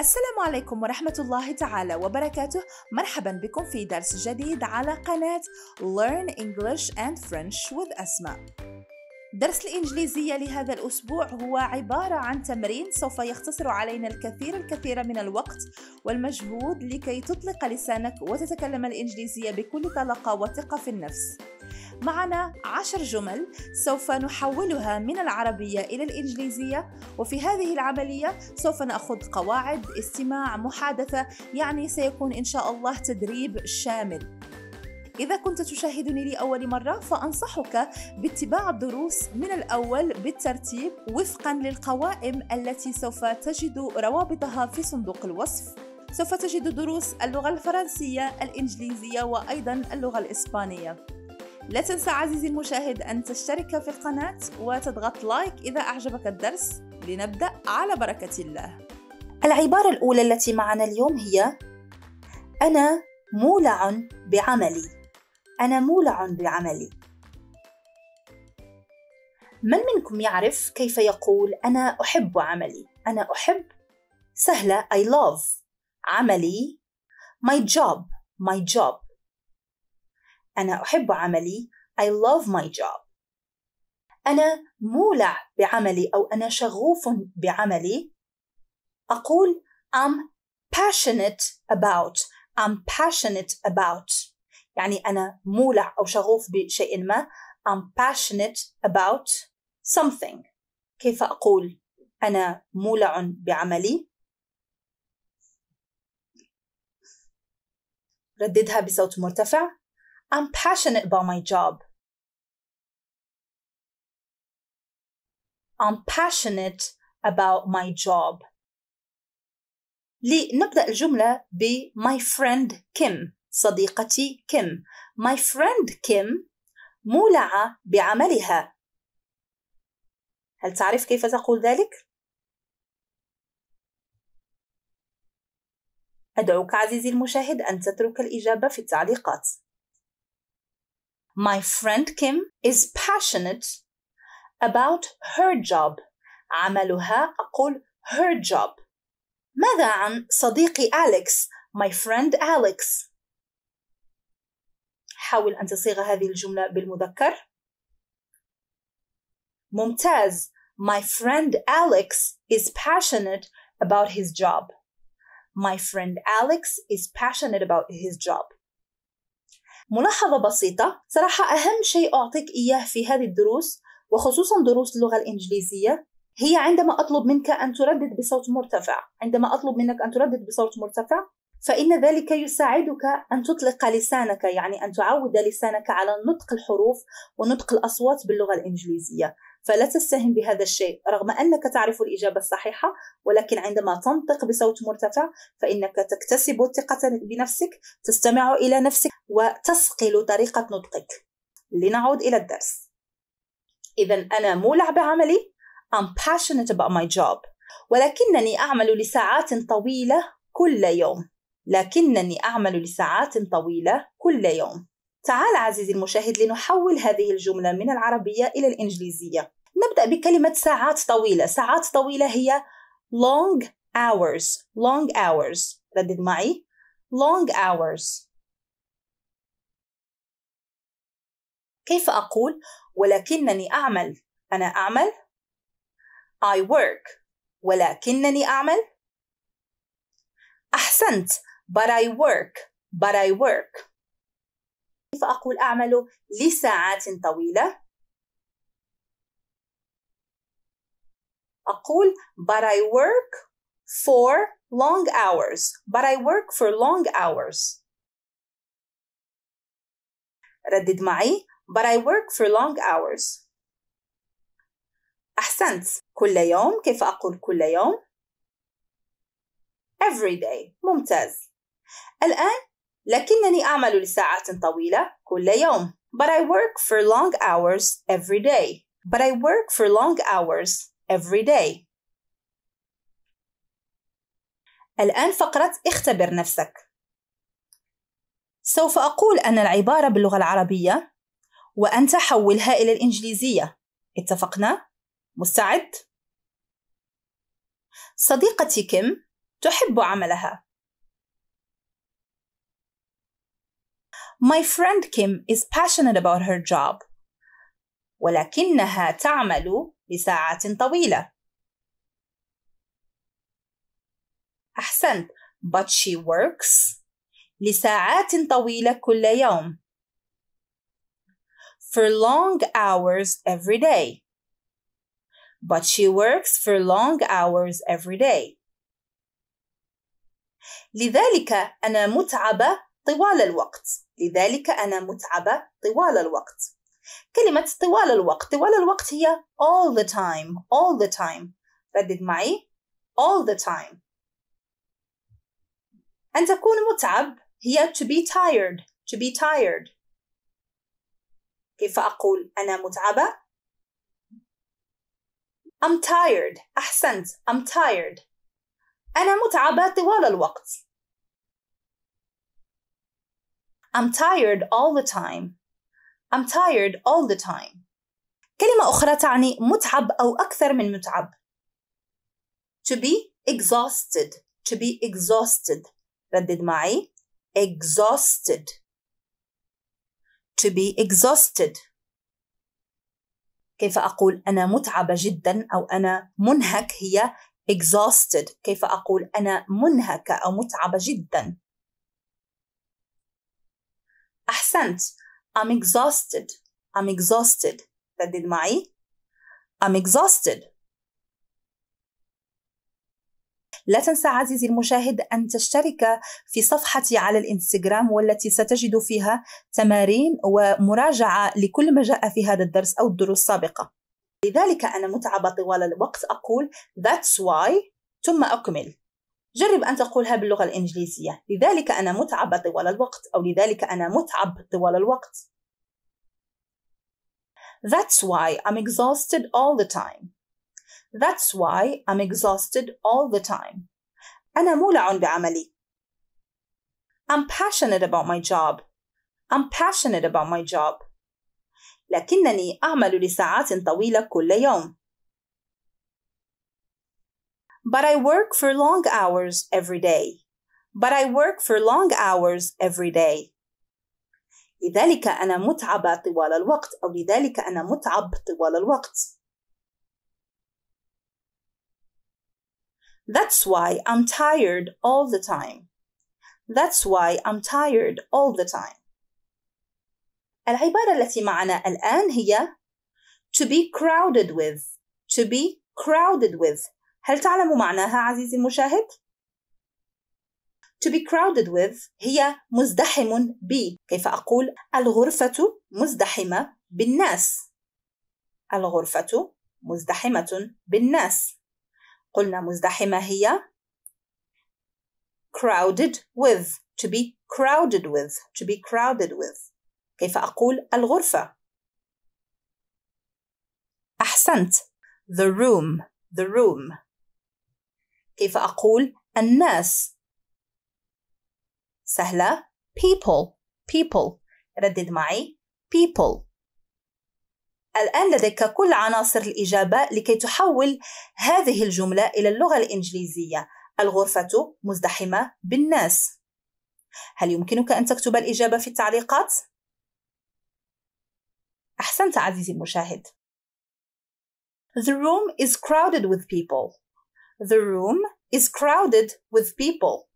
السلام عليكم ورحمة الله تعالى وبركاته مرحبا بكم في درس جديد على قناة Learn English and French with أسماء درس الإنجليزية لهذا الأسبوع هو عبارة عن تمرين سوف يختصر علينا الكثير الكثير من الوقت والمجهود لكي تطلق لسانك وتتكلم الإنجليزية بكل طلاقة وثقة في النفس معنا عشر جمل سوف نحولها من العربية إلى الإنجليزية وفي هذه العملية سوف نأخذ قواعد استماع محادثة يعني سيكون إن شاء الله تدريب شامل إذا كنت تشاهدني لأول مرة فأنصحك باتباع الدروس من الأول بالترتيب وفقا للقوائم التي سوف تجد روابطها في صندوق الوصف سوف تجد دروس اللغة الفرنسية الإنجليزية وأيضا اللغة الإسبانية لا تنسى عزيزي المشاهد أن تشترك في القناة وتضغط لايك إذا أعجبك الدرس لنبدأ على بركة الله العبارة الأولى التي معنا اليوم هي أنا مولع بعملي أنا مولع بعملي من منكم يعرف كيف يقول أنا أحب عملي؟ أنا أحب سهلة I love عملي my job my job أنا أحب عملي I love my job أنا مولع بعملي أو أنا شغوف بعملي أقول I'm passionate about I'm passionate about يعني أنا مولع أو شغوف بشيء ما I'm passionate about something كيف أقول أنا مولع بعملي رددها بصوت مرتفع I'm passionate about my job. I'm passionate about my job. لنبدأ الجملة ب my friend Kim صديقتي Kim. my friend Kim مولعة بعملها هل تعرف كيف تقول ذلك؟ أدعوك عزيزي المشاهد أن تترك الإجابة في التعليقات My friend Kim is passionate about her job. عملها أقول her job. ماذا عن صديقي Alex? my friend Alex حاول أن تصيغ هذه الجملة بالمذكر ممتاز My friend Alex is passionate about his job My friend Alex is passionate about his job ملاحظة بسيطة صراحة أهم شيء أعطيك إياه في هذه الدروس وخصوصا دروس اللغة الإنجليزية هي عندما أطلب منك أن تردد بصوت مرتفع عندما أطلب منك أن تردد بصوت مرتفع فإن ذلك يساعدك أن تطلق لسانك يعني أن تعود لسانك على نطق الحروف ونطق الأصوات باللغة الإنجليزية فلا تستهن بهذا الشيء رغم أنك تعرف الإجابة الصحيحة ولكن عندما تنطق بصوت مرتفع فإنك تكتسب الثقة بنفسك تستمع إلى نفسك وتصقل طريقة نطقك لنعود إلى الدرس إذا أنا مولع بعملي I'm passionate about my job ولكنني أعمل لساعات طويلة كل يوم لكنني أعمل لساعات طويلة كل يوم تعال عزيزي المشاهد لنحول هذه الجملة من العربية إلى الإنجليزية نبدأ بكلمة ساعات طويلة ساعات طويلة هي long hours long hours ردد معي long hours كيف أقول ولكنني أعمل أنا أعمل I work ولكنني أعمل أحسنت but I work but I work كيف أقول أعمل لساعات طويلة أقول but I work for long hours but I work for long hours ردد معي but I work for long hours أحسنت كل يوم كيف أقول كل يوم every day ممتاز الآن لكنني أعمل لساعات طويلة كل يوم. But I work for long hours every day. But I work for long hours every day. الآن فقرة اختبر نفسك. سوف أقول أن العبارة باللغة العربية وأنت حولها إلى الإنجليزية. اتفقنا؟ مستعد؟ صديقتي كيم تحب عملها My friend Kim is passionate about her job. ولكنها تعمل لساعات طويلة. أحسنت. But she works لساعات طويلة كل يوم. For long hours every day. But she works for long hours every day. لذلك أنا متعبة طوال الوقت. لذلك أنا متعبة طوال الوقت كلمة طوال الوقت طوال الوقت هي all the time all the time ردد معي all the time أن تكون متعب هي to be tired to be tired كيف أقول أنا متعبة؟ I'm tired أحسنت I'm tired أنا متعبة طوال الوقت I'm tired all the time. I'm tired all the time. كلمة أخرى تعني متعب أو أكثر من متعب. To be exhausted. To be exhausted. ردد معي. Exhausted. To be exhausted. كيف أقول أنا متعبة جدا أو أنا منهك هي exhausted. كيف أقول أنا منهكة أو متعبة جدا. أحسنت I'm exhausted I'm exhausted سدد معي I'm exhausted لا تنسى عزيزي المشاهد أن تشترك في صفحتي على الإنستغرام والتي ستجد فيها تمارين ومراجعة لكل ما جاء في هذا الدرس أو الدروس السابقة لذلك أنا متعبة طوال الوقت أقول That's why ثم أكمل جرب أن تقولها باللغة الإنجليزية لذلك أنا متعبة طوال الوقت أو لذلك أنا متعب طوال الوقت That's why I'm exhausted all the time That's why I'm exhausted all the time أنا مولع بعملي I'm passionate about my job I'm passionate about my job لكنني أعمل لساعات طويلة كل يوم But I work for long hours every day. But I work for long hours every day. لذلك أنا متعبة طوال الوقت أو لذلك أنا متعب طوال الوقت. That's why I'm tired all the time. That's why I'm tired all the time. العبارة التي معنا الآن هي to be crowded with to be crowded with هل تعلم معناها عزيزي المشاهد؟ To be crowded with هي مزدحم ب كيف أقول الغرفة مزدحمة بالناس الغرفة مزدحمة بالناس قلنا مزدحمة هي crowded with to be crowded with to be crowded with كيف أقول الغرفة أحسنت the room the room كيف أقول الناس سهلة people people ردد معي people الآن لديك كل عناصر الإجابة لكي تحول هذه الجملة إلى اللغة الإنجليزية الغرفة مزدحمة بالناس هل يمكنك أن تكتب الإجابة في التعليقات؟ أحسنت عزيزي المشاهد The room is crowded with people The room is crowded with people.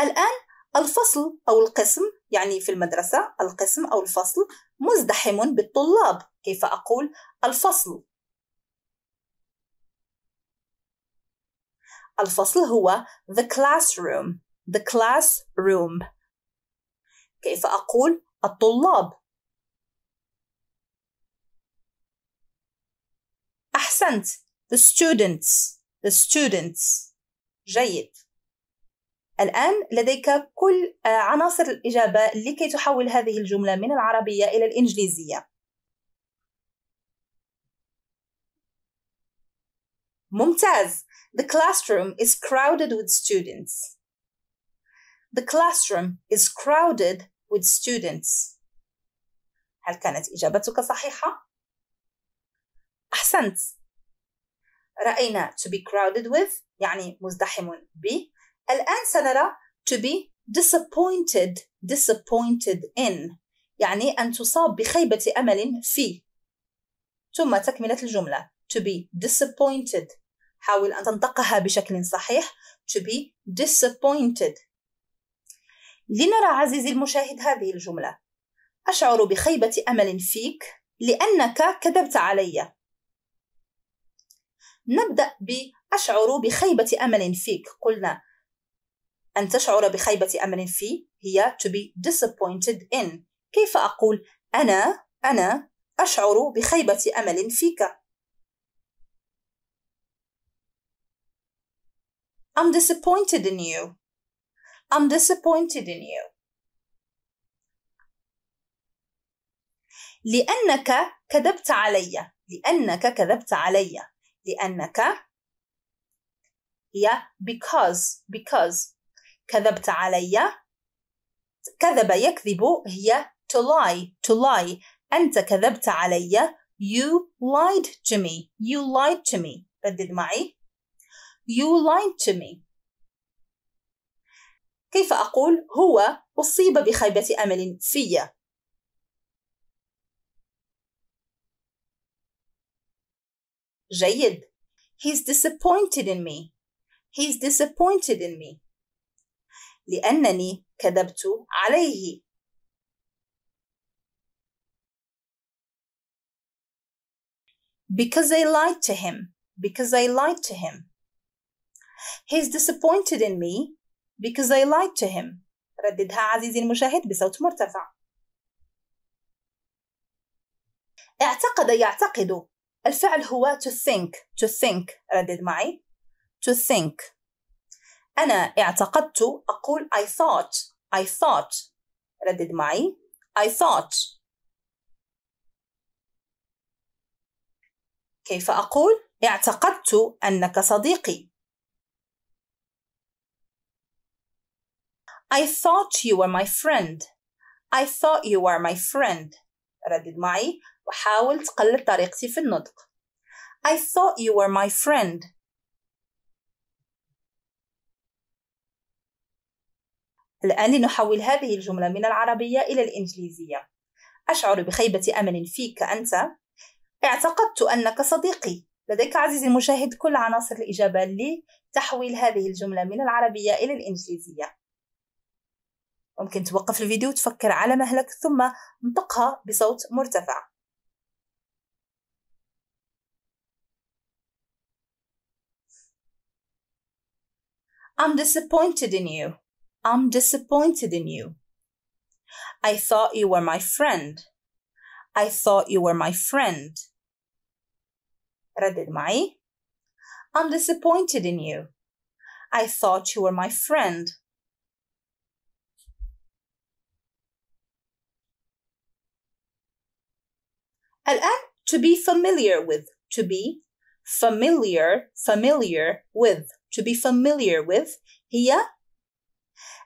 الآن الفصل أو القسم يعني في المدرسة القسم أو الفصل مزدحم بالطلاب كيف أقول الفصل الفصل هو the classroom the classroom كيف أقول الطلاب أحسنت the students the students جيد الآن لديك كل آه، عناصر الإجابة لكي تحول هذه الجملة من العربية إلى الإنجليزية ممتاز The classroom is crowded with students The classroom is crowded with students هل كانت إجابتك صحيحة؟ أحسنت رأينا to be crowded with يعني مزدحم ب الآن سنرى to be disappointed disappointed in يعني أن تصاب بخيبة أمل في ثم تكملة الجملة to be disappointed حاول أن تنطقها بشكل صحيح to be disappointed لنرى عزيزي المشاهد هذه الجملة أشعر بخيبة أمل فيك لأنك كذبت علي نبدأ بأشعر بخيبة أمل فيك قلنا أن تشعر بخيبة أمل في هي to be disappointed in كيف أقول أنا أنا أشعر بخيبة أمل فيك I'm disappointed in you I'm disappointed in you لأنك كذبت علي لأنك كذبت علي لأنك هي because because كذبت علي كذب يكذب هي to lie to lie أنت كذبت علي you lied to me you lied to me ردد معي you lied to me كيف أقول هو أصيب بخيبة أمل في جيد he's disappointed in me he's disappointed in me لأنني كذبت عليه because I lied to him because I lied to him he's disappointed in me because I lied to him رددها عزيزي المشاهد بصوت مرتفع اعتقد يعتقد الفعل هو to think to think ردد معي to think أنا اعتقدت أقول I thought I thought ردد معي I thought كيف أقول اعتقدت أنك صديقي I thought you were my friend I thought you were my friend ردد معي وحاول تقلد طريقتي في النطق I thought you were my friend الآن لنحول هذه الجملة من العربية إلى الإنجليزية أشعر بخيبة أمل فيك أنت اعتقدت أنك صديقي لديك عزيزي المشاهد كل عناصر الإجابة لتحويل هذه الجملة من العربية إلى الإنجليزية ممكن توقف الفيديو وتفكر على مهلك ثم انطقها بصوت مرتفع I'm disappointed in you. I'm disappointed in you. I thought you were my friend. I thought you were my friend. ردد I'm disappointed in you. I thought you were my friend. الآن to be familiar with to be familiar familiar with to be familiar with هي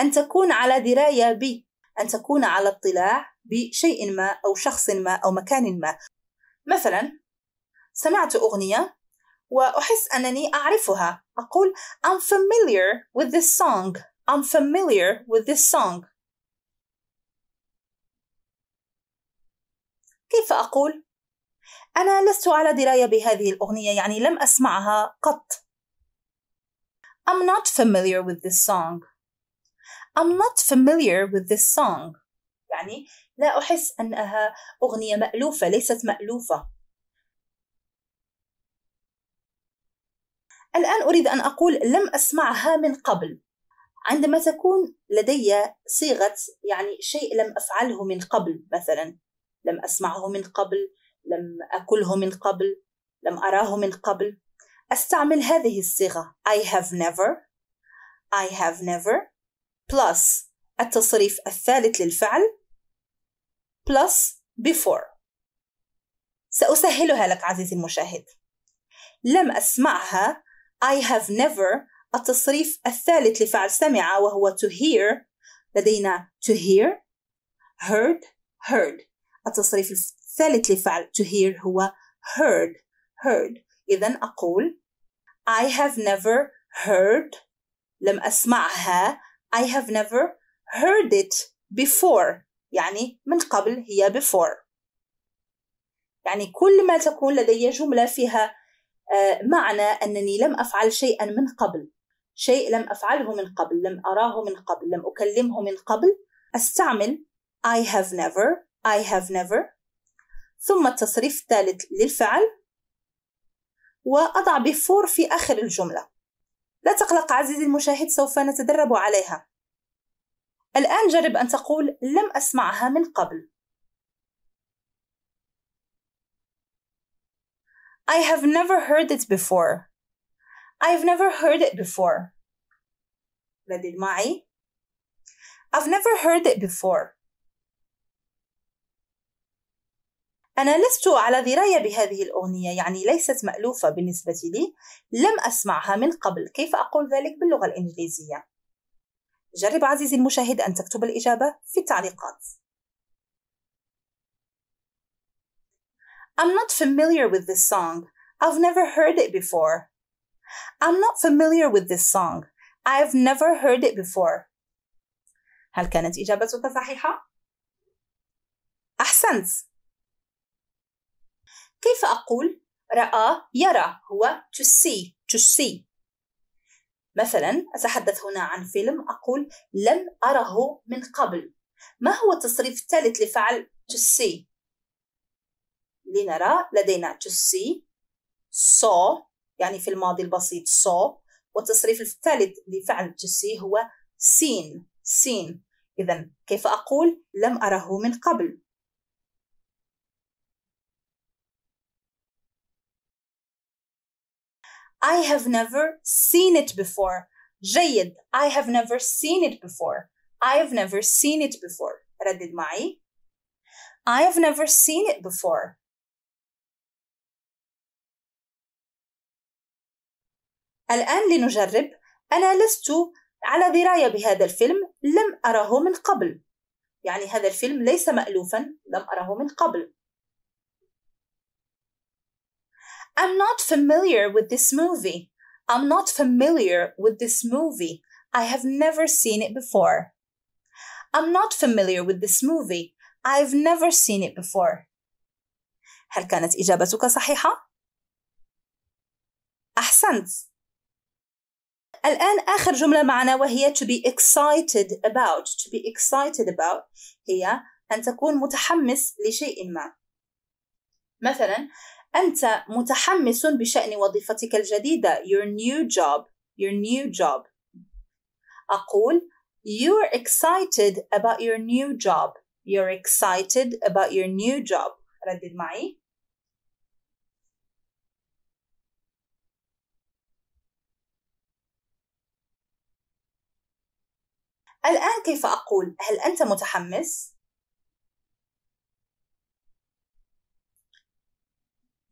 أن تكون على دراية ب أن تكون على اطلاع بشيء ما أو شخص ما أو مكان ما مثلا سمعت أغنية وأحس أنني أعرفها أقول I'm familiar with this song I'm familiar with this song كيف أقول؟ أنا لست على دراية بهذه الأغنية يعني لم أسمعها قط I'm not familiar with this song. I'm not familiar with this song. يعني لا أحس أنها أغنية مألوفة ليست مألوفة الآن أريد أن أقول لم أسمعها من قبل عندما تكون لدي صيغة يعني شيء لم أفعله من قبل مثلا لم أسمعه من قبل لم أكله من قبل لم أراه من قبل أستعمل هذه الصيغة I have never I have never plus التصريف الثالث للفعل plus before سأسهلها لك عزيزي المشاهد لم أسمعها I have never التصريف الثالث لفعل سمع وهو to hear لدينا to hear heard heard التصريف الثالث لفعل to hear هو heard heard إذا أقول I have never heard لم أسمعها I have never heard it before يعني من قبل هي before يعني كل ما تكون لدي جملة فيها آه، معنى أنني لم أفعل شيئا من قبل شيء لم أفعله من قبل لم أراه من قبل لم أكلمه من قبل أستعمل I have never I have never ثم التصريف الثالث للفعل وأضع بفور في آخر الجملة لا تقلق عزيزي المشاهد سوف نتدرب عليها الآن جرب أن تقول لم أسمعها من قبل I have never heard it before I've never heard it before بدل معي I've never heard it before أنا لست على دراية بهذه الأغنية يعني ليست مألوفة بالنسبة لي لم أسمعها من قبل كيف أقول ذلك باللغة الإنجليزية؟ جرب عزيزي المشاهد أن تكتب الإجابة في التعليقات I'm not familiar with this song. I've never heard it before. I'm not familiar with this song. I've never heard it before. هل كانت إجابتك صحيحة؟ أحسنت كيف أقول رأى يرى هو to see to see مثلا أتحدث هنا عن فيلم أقول لم أره من قبل ما هو التصريف الثالث لفعل to see لنرى لدينا to see saw يعني في الماضي البسيط saw والتصريف الثالث لفعل to see هو seen seen إذا كيف أقول لم أره من قبل I have never seen it before جيد I have never seen it before I have never seen it before ردد معي I have never seen it before الآن لنجرب أنا لست على دراية بهذا الفيلم لم أره من قبل يعني هذا الفيلم ليس مألوفا لم أره من قبل I'm not familiar with this movie. I'm not familiar with this movie. I have never seen it before. I'm not familiar with this movie. I've never seen it before. هل كانت إجابتك صحيحة؟ أحسنت. الآن آخر جملة معنا وهي to be excited about. To be excited about هي أن تكون متحمس لشيء ما. مثلا أنت متحمس بشأن وظيفتك الجديدة your new job your new job أقول you're excited about your new job you're excited about your new job ردد معي الآن كيف أقول هل أنت متحمس؟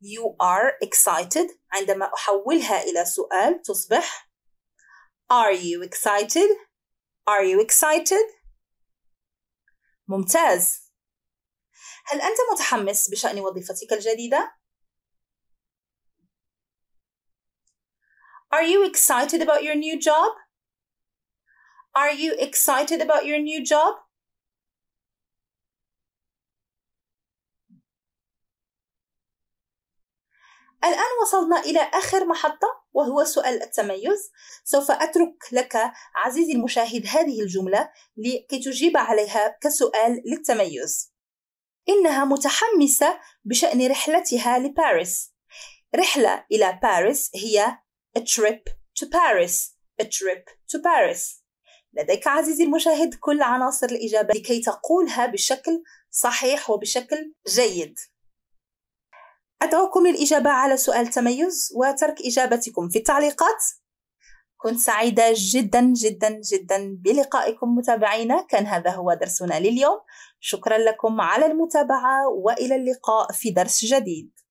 you are excited عندما أحولها إلى سؤال تصبح Are you excited? Are you excited? ممتاز هل أنت متحمس بشأن وظيفتك الجديدة؟ Are you excited about your new job? Are you excited about your new job? الآن وصلنا إلى آخر محطة وهو سؤال التميز سوف أترك لك عزيزي المشاهد هذه الجملة لكي تجيب عليها كسؤال للتميز إنها متحمسة بشأن رحلتها لباريس رحلة إلى باريس هي a trip to Paris a trip to Paris لديك عزيزي المشاهد كل عناصر الإجابة لكي تقولها بشكل صحيح وبشكل جيد أدعوكم للإجابة على سؤال تميز وترك إجابتكم في التعليقات كنت سعيدة جدا جدا جدا بلقائكم متابعينا كان هذا هو درسنا لليوم شكرا لكم على المتابعة وإلى اللقاء في درس جديد